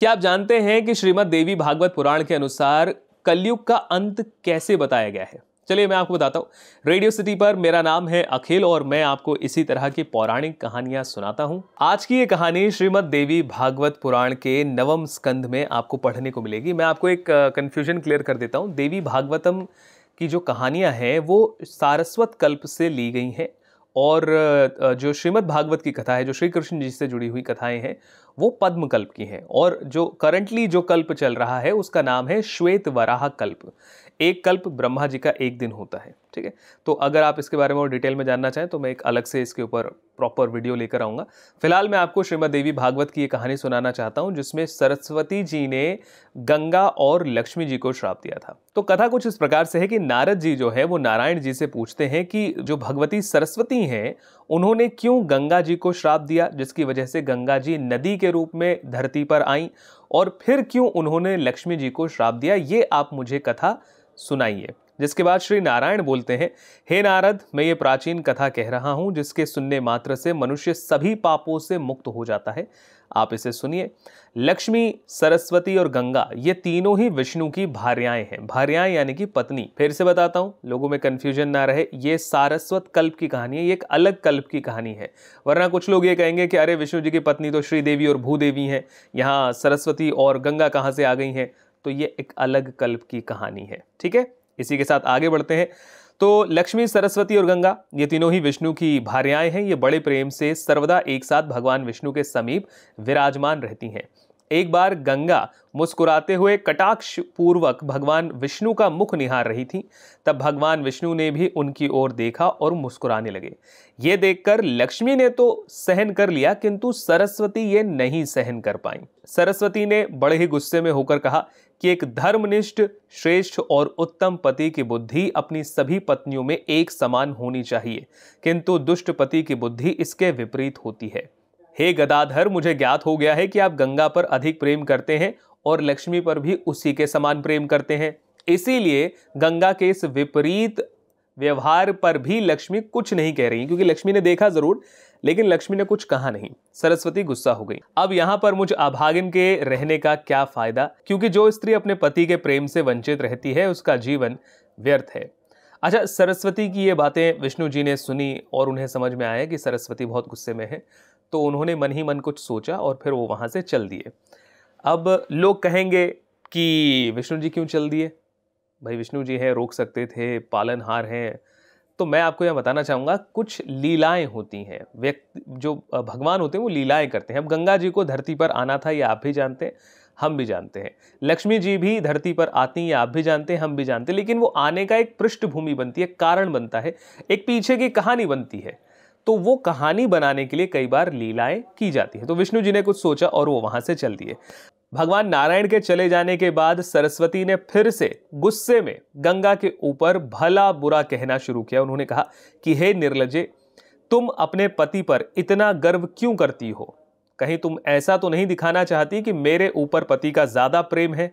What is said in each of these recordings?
क्या आप जानते हैं कि श्रीमद देवी भागवत पुराण के अनुसार कलयुग का अंत कैसे बताया गया है चलिए मैं आपको बताता हूँ रेडियो सिटी पर मेरा नाम है अखिल और मैं आपको इसी तरह की पौराणिक कहानियाँ सुनाता हूँ आज की ये कहानी श्रीमद देवी भागवत पुराण के नवम स्कंध में आपको पढ़ने को मिलेगी मैं आपको एक कन्फ्यूजन क्लियर कर देता हूँ देवी भागवतम की जो कहानियाँ हैं वो सारस्वत कल्प से ली गई हैं और जो श्रीमद् भागवत की कथा है जो श्री कृष्ण जी से जुड़ी हुई कथाएं हैं वो पद्मकल्प की हैं और जो करंटली जो कल्प चल रहा है उसका नाम है श्वेत वराह कल्प एक कल्प ब्रह्मा जी का एक दिन होता है ठीक है तो अगर आप इसके बारे में और डिटेल में जानना चाहें तो मैं एक अलग से इसके ऊपर प्रॉपर वीडियो लेकर आऊँगा फिलहाल मैं आपको श्रीमद देवी भागवत की ये कहानी सुनाना चाहता हूँ जिसमें सरस्वती जी ने गंगा और लक्ष्मी जी को श्राप दिया था तो कथा कुछ इस प्रकार से है कि नारद जी जो है वो नारायण जी से पूछते हैं कि जो भगवती सरस्वती हैं उन्होंने क्यों गंगा जी को श्राप दिया जिसकी वजह से गंगा जी नदी के रूप में धरती पर आई और फिर क्यों उन्होंने लक्ष्मी जी को श्राप दिया ये आप मुझे कथा सुनाइए जिसके बाद श्री नारायण बोलते हैं हे नारद मैं ये प्राचीन कथा कह रहा हूँ जिसके सुनने मात्र से मनुष्य सभी पापों से मुक्त हो जाता है आप इसे सुनिए लक्ष्मी सरस्वती और गंगा ये तीनों ही विष्णु की भार्याएं हैं भार्याएं यानी कि पत्नी फिर से बताता हूँ लोगों में कन्फ्यूजन ना रहे ये सारस्वत कल्प की कहानी है ये एक अलग कल्प की कहानी है वरना कुछ लोग ये कहेंगे कि अरे विष्णु जी की पत्नी तो श्रीदेवी और भूदेवी हैं यहाँ सरस्वती और गंगा कहाँ से आ गई हैं तो ये एक अलग कल्प की कहानी है ठीक है इसी के साथ आगे बढ़ते हैं तो लक्ष्मी सरस्वती और गंगा ये तीनों ही विष्णु की भार्याएं हैं ये बड़े प्रेम से सर्वदा एक साथ भगवान विष्णु के समीप विराजमान रहती हैं एक बार गंगा मुस्कुराते हुए कटाक्ष पूर्वक भगवान विष्णु का मुख निहार रही थी तब भगवान विष्णु ने भी उनकी ओर देखा और मुस्कुराने लगे ये देखकर लक्ष्मी ने तो सहन कर लिया किंतु सरस्वती ये नहीं सहन कर पाई सरस्वती ने बड़े ही गुस्से में होकर कहा कि एक धर्मनिष्ठ श्रेष्ठ और उत्तम पति की बुद्धि अपनी सभी पत्नियों में एक समान होनी चाहिए किंतु दुष्ट पति की बुद्धि इसके विपरीत होती है हे गदाधर मुझे ज्ञात हो गया है कि आप गंगा पर अधिक प्रेम करते हैं और लक्ष्मी पर भी उसी के समान प्रेम करते हैं इसीलिए गंगा के इस विपरीत व्यवहार पर भी लक्ष्मी कुछ नहीं कह रही क्योंकि लक्ष्मी ने देखा जरूर लेकिन लक्ष्मी ने कुछ कहा नहीं सरस्वती गुस्सा हो गई अब यहाँ पर मुझ अभागिन के रहने का क्या फायदा क्योंकि जो स्त्री अपने पति के प्रेम से वंचित रहती है उसका जीवन व्यर्थ है अच्छा सरस्वती की ये बातें विष्णु जी ने सुनी और उन्हें समझ में आया कि सरस्वती बहुत गुस्से में है तो उन्होंने मन ही मन कुछ सोचा और फिर वो वहाँ से चल दिए अब लोग कहेंगे कि विष्णु जी क्यों चल दिए भाई विष्णु जी हैं रोक सकते थे पालनहार हैं तो मैं आपको यह बताना चाहूँगा कुछ लीलाएं होती हैं व्यक्ति जो भगवान होते हैं वो लीलाएं करते हैं अब गंगा जी को धरती पर आना था ये आप भी जानते हैं हम भी जानते हैं लक्ष्मी जी भी धरती पर आती हैं आप भी जानते हैं हम भी जानते हैं लेकिन वो आने का एक पृष्ठभूमि बनती है कारण बनता है एक पीछे की कहानी बनती है तो वो कहानी बनाने के लिए कई बार लीलाएं की जाती है तो विष्णु जी ने कुछ सोचा और वो वहाँ से चल दिए भगवान नारायण के चले जाने के बाद सरस्वती ने फिर से गुस्से में गंगा के ऊपर भला बुरा कहना शुरू किया उन्होंने कहा कि हे निर्लजे तुम अपने पति पर इतना गर्व क्यों करती हो कहीं तुम ऐसा तो नहीं दिखाना चाहती कि मेरे ऊपर पति का ज़्यादा प्रेम है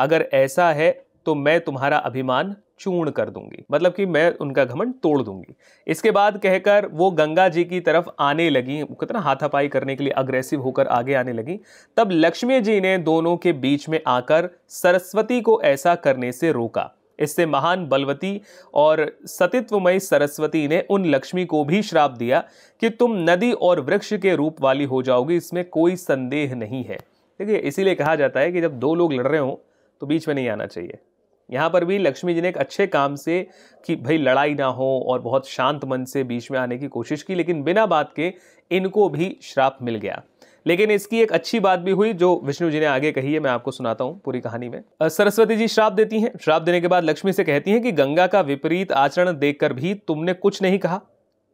अगर ऐसा है तो मैं तुम्हारा अभिमान चूर्ण कर दूंगी मतलब कि मैं उनका घमंड तोड़ दूंगी इसके बाद कहकर वो गंगा जी की तरफ आने लगी कितना हाथापाई करने के लिए अग्रेसिव होकर आगे आने लगी तब लक्ष्मी जी ने दोनों के बीच में आकर सरस्वती को ऐसा करने से रोका इससे महान बलवती और सतित्वमयी सरस्वती ने उन लक्ष्मी को भी श्राप दिया कि तुम नदी और वृक्ष के रूप वाली हो जाओगी इसमें कोई संदेह नहीं है देखिए इसीलिए कहा जाता है कि जब दो लोग लड़ रहे हों तो बीच में नहीं आना चाहिए यहाँ पर भी लक्ष्मी जी ने एक अच्छे काम से कि भाई लड़ाई ना हो और बहुत शांत मन से बीच में आने की कोशिश की लेकिन बिना बात के इनको भी श्राप मिल गया लेकिन इसकी एक अच्छी बात भी हुई जो विष्णु जी ने आगे कही है मैं आपको सुनाता हूँ पूरी कहानी में सरस्वती जी श्राप देती हैं श्राप देने के बाद लक्ष्मी से कहती हैं कि गंगा का विपरीत आचरण देखकर भी तुमने कुछ नहीं कहा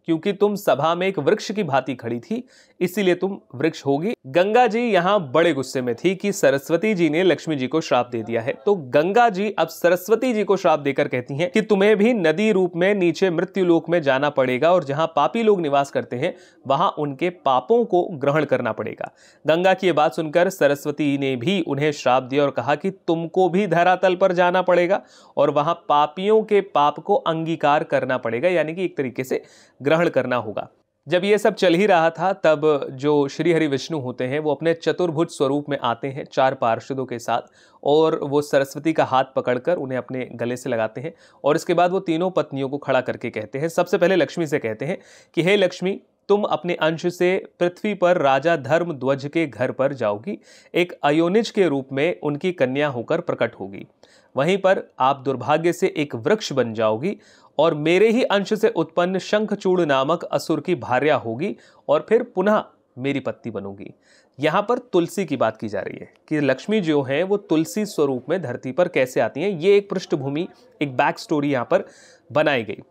क्योंकि तुम सभा में एक वृक्ष की भांति खड़ी थी इसीलिए तुम वृक्ष होगी गंगा जी यहाँ बड़े गुस्से में थी कि सरस्वती जी ने लक्ष्मी जी को श्राप दे दिया है तो गंगा जी अब सरस्वती जी को श्राप देकर कहती हैं कि तुम्हें भी नदी रूप में नीचे मृत्यु लोक में जाना पड़ेगा और जहाँ पापी लोग निवास करते हैं वहां उनके पापों को ग्रहण करना पड़ेगा गंगा की ये बात सुनकर सरस्वती ने भी उन्हें श्राप दिया और कहा कि तुमको भी धरातल पर जाना पड़ेगा और वहां पापियों के पाप को अंगीकार करना पड़ेगा यानी कि एक तरीके से ग्रहण करना होगा जब ये सब चल ही रहा था तब जो श्री हरि विष्णु होते हैं वो अपने चतुर्भुज स्वरूप में आते हैं चार पार्षदों के साथ और वो सरस्वती का हाथ पकड़कर उन्हें अपने गले से लगाते हैं और इसके बाद वो तीनों पत्नियों को खड़ा करके कहते हैं सबसे पहले लक्ष्मी से कहते हैं कि हे लक्ष्मी तुम अपने अंश से पृथ्वी पर राजा धर्म ध्वज के घर पर जाओगी एक अयोनिज के रूप में उनकी कन्या होकर प्रकट होगी वहीं पर आप दुर्भाग्य से एक वृक्ष बन जाओगी और मेरे ही अंश से उत्पन्न शंखचूड़ नामक असुर की भार्या होगी और फिर पुनः मेरी पत्नी बनूंगी यहाँ पर तुलसी की बात की जा रही है कि लक्ष्मी जो है वो तुलसी स्वरूप में धरती पर कैसे आती हैं ये एक पृष्ठभूमि एक बैक स्टोरी यहाँ पर बनाई गई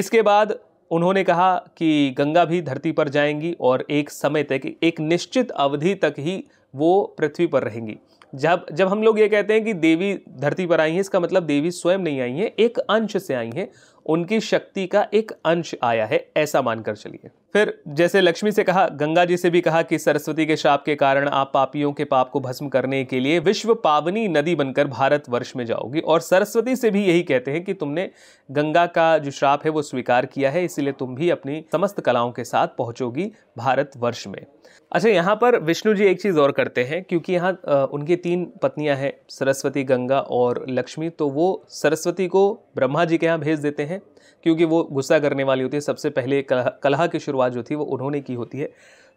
इसके बाद उन्होंने कहा कि गंगा भी धरती पर जाएंगी और एक समय तक एक निश्चित अवधि तक ही वो पृथ्वी पर रहेंगी जब जब हम लोग ये कहते हैं कि देवी धरती पर आई हैं इसका मतलब देवी स्वयं नहीं आई हैं एक अंश से आई हैं उनकी शक्ति का एक अंश आया है ऐसा मानकर चलिए फिर जैसे लक्ष्मी से कहा गंगा जी से भी कहा कि सरस्वती के शाप के कारण आप पापियों के पाप को भस्म करने के लिए विश्व पावनी नदी बनकर भारत वर्ष में जाओगी और सरस्वती से भी यही कहते हैं कि तुमने गंगा का जो श्राप है वो स्वीकार किया है इसीलिए तुम भी अपनी समस्त कलाओं के साथ पहुँचोगी भारत वर्ष में अच्छा यहाँ पर विष्णु जी एक चीज़ और करते हैं क्योंकि यहाँ उनकी तीन पत्नियाँ हैं सरस्वती गंगा और लक्ष्मी तो वो सरस्वती को ब्रह्मा जी के यहाँ भेज देते हैं क्योंकि वो गुस्सा करने वाली होती है सबसे पहले कलह की शुरुआत शुरुआत जो थी वो उन्होंने की होती है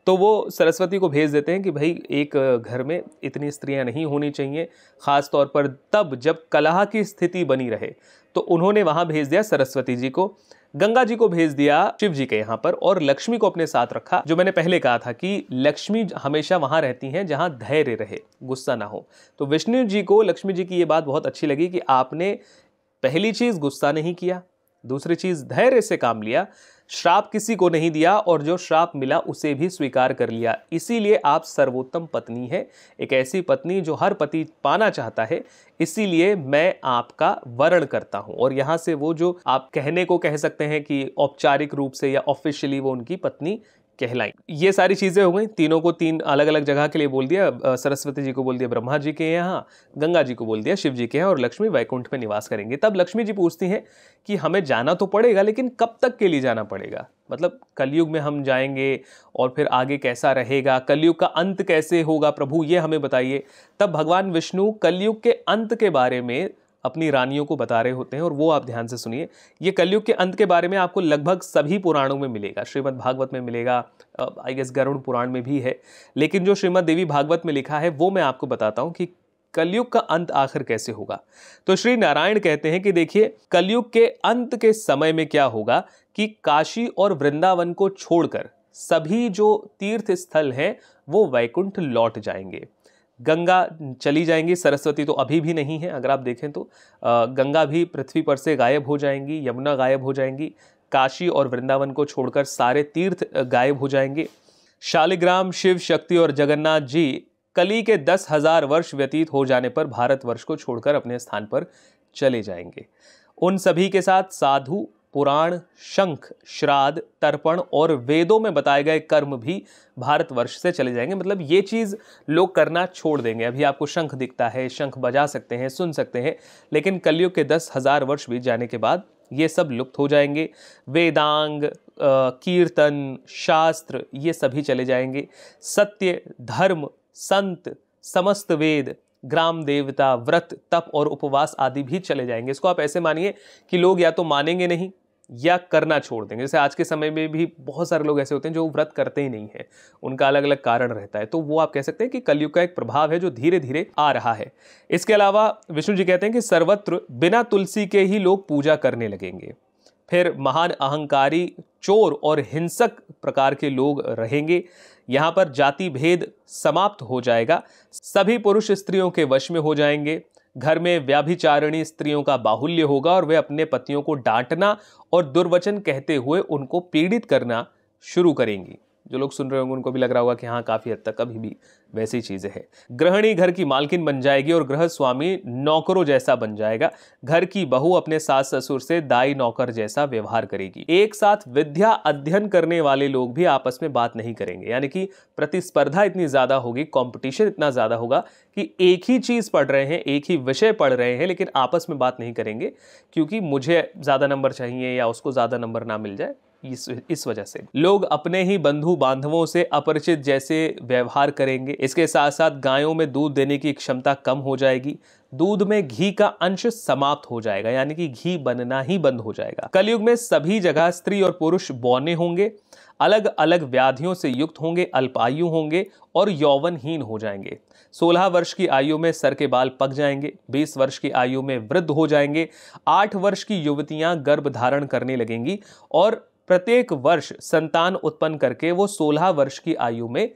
तो वो सरस्वती को भेज देते हैं कि भाई एक घर में इतनी स्त्रियां नहीं होनी चाहिए ख़ास तौर पर तब जब कलह की स्थिति बनी रहे तो उन्होंने वहाँ भेज दिया सरस्वती जी को गंगा जी को भेज दिया शिव जी के यहाँ पर और लक्ष्मी को अपने साथ रखा जो मैंने पहले कहा था कि लक्ष्मी हमेशा वहाँ रहती हैं जहाँ धैर्य रहे गुस्सा ना हो तो विष्णु जी को लक्ष्मी जी की ये बात बहुत अच्छी लगी कि आपने पहली चीज़ गुस्सा नहीं किया दूसरी चीज़ धैर्य से काम लिया श्राप किसी को नहीं दिया और जो श्राप मिला उसे भी स्वीकार कर लिया इसीलिए आप सर्वोत्तम पत्नी है एक ऐसी पत्नी जो हर पति पाना चाहता है इसीलिए मैं आपका वरण करता हूँ और यहाँ से वो जो आप कहने को कह सकते हैं कि औपचारिक रूप से या ऑफिशियली वो उनकी पत्नी कहलाई ये सारी चीज़ें हो गई तीनों को तीन अलग अलग जगह के लिए बोल दिया सरस्वती जी को बोल दिया ब्रह्मा जी के यहाँ गंगा जी को बोल दिया शिव जी के यहाँ और लक्ष्मी वैकुंठ में निवास करेंगे तब लक्ष्मी जी पूछती हैं कि हमें जाना तो पड़ेगा लेकिन कब तक के लिए जाना पड़ेगा मतलब कलयुग में हम जाएंगे और फिर आगे कैसा रहेगा कलयुग का अंत कैसे होगा प्रभु ये हमें बताइए तब भगवान विष्णु कलयुग के अंत के बारे में अपनी रानियों को बता रहे होते हैं और वो आप ध्यान से सुनिए ये कलयुग के अंत के बारे में आपको लगभग सभी पुराणों में मिलेगा श्रीमद् भागवत में मिलेगा आई गेस गरुड़ पुराण में भी है लेकिन जो श्रीमद् देवी भागवत में लिखा है वो मैं आपको बताता हूँ कि कलयुग का अंत आखिर कैसे होगा तो श्री नारायण कहते हैं कि देखिए कलयुग के अंत के समय में क्या होगा कि काशी और वृंदावन को छोड़कर सभी जो तीर्थ स्थल हैं वो वैकुंठ लौट जाएंगे गंगा चली जाएंगी सरस्वती तो अभी भी नहीं है अगर आप देखें तो गंगा भी पृथ्वी पर से गायब हो जाएंगी यमुना गायब हो जाएंगी काशी और वृंदावन को छोड़कर सारे तीर्थ गायब हो जाएंगे शालिग्राम शिव शक्ति और जगन्नाथ जी कली के दस हजार वर्ष व्यतीत हो जाने पर भारतवर्ष को छोड़कर अपने स्थान पर चले जाएंगे उन सभी के साथ साधु पुराण शंख श्राद्ध तर्पण और वेदों में बताए गए कर्म भी भारतवर्ष से चले जाएंगे मतलब ये चीज़ लोग करना छोड़ देंगे अभी आपको शंख दिखता है शंख बजा सकते हैं सुन सकते हैं लेकिन कलयुग के दस हज़ार वर्ष बीत जाने के बाद ये सब लुप्त हो जाएंगे वेदांग कीर्तन शास्त्र ये सभी चले जाएंगे सत्य धर्म संत समस्त वेद ग्राम देवता व्रत तप और उपवास आदि भी चले जाएंगे इसको आप ऐसे मानिए कि लोग या तो मानेंगे नहीं या करना छोड़ देंगे जैसे आज के समय में भी बहुत सारे लोग ऐसे होते हैं जो व्रत करते ही नहीं हैं उनका अलग अलग कारण रहता है तो वो आप कह सकते हैं कि कलयुग का एक प्रभाव है जो धीरे धीरे आ रहा है इसके अलावा विष्णु जी कहते हैं कि सर्वत्र बिना तुलसी के ही लोग पूजा करने लगेंगे फिर महान अहंकारी चोर और हिंसक प्रकार के लोग रहेंगे यहाँ पर जाति भेद समाप्त हो जाएगा सभी पुरुष स्त्रियों के वश में हो जाएंगे घर में व्याभिचारिणी स्त्रियों का बाहुल्य होगा और वे अपने पतियों को डांटना और दुर्वचन कहते हुए उनको पीड़ित करना शुरू करेंगी जो लोग सुन रहे होंगे उनको भी लग रहा होगा कि हाँ काफ़ी हद तक अभी भी वैसी चीज़ें हैं ग्रहणी घर की मालकिन बन जाएगी और ग्रह स्वामी नौकरों जैसा बन जाएगा घर की बहू अपने सास ससुर से दाई नौकर जैसा व्यवहार करेगी एक साथ विद्या अध्ययन करने वाले लोग भी आपस में बात नहीं करेंगे यानी कि प्रतिस्पर्धा इतनी ज़्यादा होगी कॉम्पिटिशन इतना ज़्यादा होगा कि एक ही चीज़ पढ़ रहे हैं एक ही विषय पढ़ रहे हैं लेकिन आपस में बात नहीं करेंगे क्योंकि मुझे ज़्यादा नंबर चाहिए या उसको ज़्यादा नंबर ना मिल जाए इस वजह से लोग अपने ही बंधु बांधवों से अपरिचित जैसे व्यवहार करेंगे इसके साथ साथ गायों में दूध देने की क्षमता कम हो जाएगी दूध में घी का अंश समाप्त हो जाएगा यानी कि घी बनना ही बंद हो जाएगा कलयुग में सभी जगह स्त्री और पुरुष बौने होंगे अलग अलग व्याधियों से युक्त होंगे अल्पायु होंगे और यौवनहीन हो जाएंगे 16 वर्ष की आयु में सर के बाल पक जाएंगे 20 वर्ष की आयु में वृद्ध हो जाएंगे 8 वर्ष की युवतियां गर्भ धारण करने लगेंगी और प्रत्येक वर्ष संतान उत्पन्न करके वो सोलह वर्ष की आयु में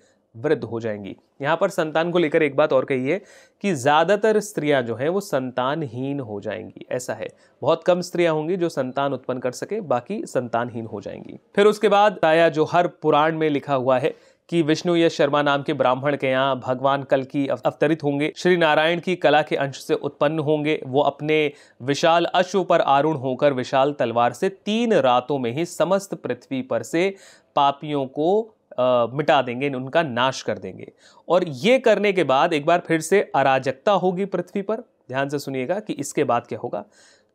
वृद्ध हो जाएंगी यहाँ पर संतान को लेकर एक बात और कही है कि ज़्यादातर स्त्रियाँ जो हैं वो संतानहीन हो जाएंगी ऐसा है बहुत कम स्त्रियाँ होंगी जो संतान उत्पन्न कर सके बाकी संतानहीन हो जाएंगी फिर उसके बाद आया जो हर पुराण में लिखा हुआ है कि विष्णु यश शर्मा नाम के ब्राह्मण के यहाँ भगवान कल की अवतरित होंगे श्री नारायण की कला के अंश से उत्पन्न होंगे वो अपने विशाल अश्व पर आरूढ़ होकर विशाल तलवार से तीन रातों में ही समस्त पृथ्वी पर से पापियों को आ, मिटा देंगे उनका नाश कर देंगे और ये करने के बाद एक बार फिर से अराजकता होगी पृथ्वी पर ध्यान से सुनिएगा कि इसके बाद क्या होगा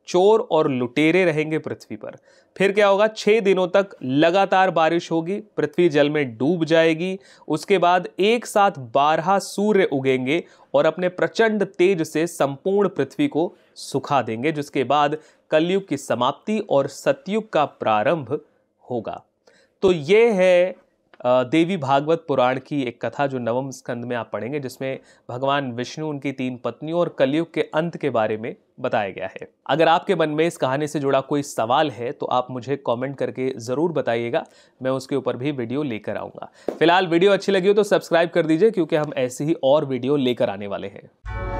चोर और लुटेरे रहेंगे पृथ्वी पर फिर क्या होगा छः दिनों तक लगातार बारिश होगी पृथ्वी जल में डूब जाएगी उसके बाद एक साथ बारह सूर्य उगेंगे और अपने प्रचंड तेज से संपूर्ण पृथ्वी को सुखा देंगे जिसके बाद कलयुग की समाप्ति और सतयुग का प्रारंभ होगा तो ये है देवी भागवत पुराण की एक कथा जो नवम स्कंद में आप पढ़ेंगे जिसमें भगवान विष्णु उनकी तीन पत्नियों और कलयुग के अंत के बारे में बताया गया है अगर आपके मन में इस कहानी से जुड़ा कोई सवाल है तो आप मुझे कमेंट करके ज़रूर बताइएगा मैं उसके ऊपर भी वीडियो लेकर आऊँगा फिलहाल वीडियो अच्छी लगी हो तो सब्सक्राइब कर दीजिए क्योंकि हम ऐसी ही और वीडियो लेकर आने वाले हैं